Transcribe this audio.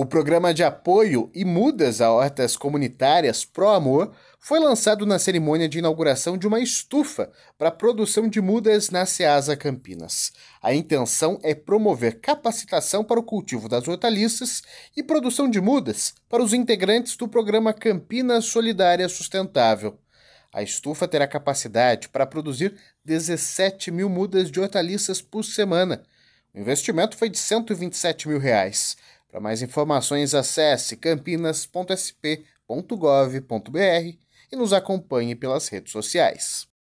O programa de apoio e mudas a hortas comunitárias Pro Amor foi lançado na cerimônia de inauguração de uma estufa para produção de mudas na Ceasa Campinas. A intenção é promover capacitação para o cultivo das hortaliças e produção de mudas para os integrantes do programa Campinas Solidária Sustentável. A estufa terá capacidade para produzir 17 mil mudas de hortaliças por semana. O investimento foi de 127 mil reais. Para mais informações, acesse campinas.sp.gov.br e nos acompanhe pelas redes sociais.